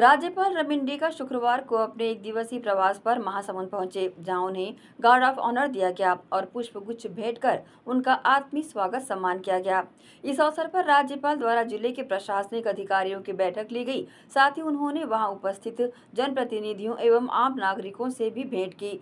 राज्यपाल रमिन डेका शुक्रवार को अपने एक दिवसीय प्रवास पर महासमुंद पहुंचे जहां उन्हें गार्ड ऑफ ऑनर दिया गया और पुष्प गुच्छ भेंट कर उनका आत्मीय स्वागत सम्मान किया गया इस अवसर पर राज्यपाल द्वारा जिले के प्रशासनिक अधिकारियों की बैठक ली गई साथ ही उन्होंने वहां उपस्थित जनप्रतिनिधियों एवं आम नागरिकों से भी भेंट की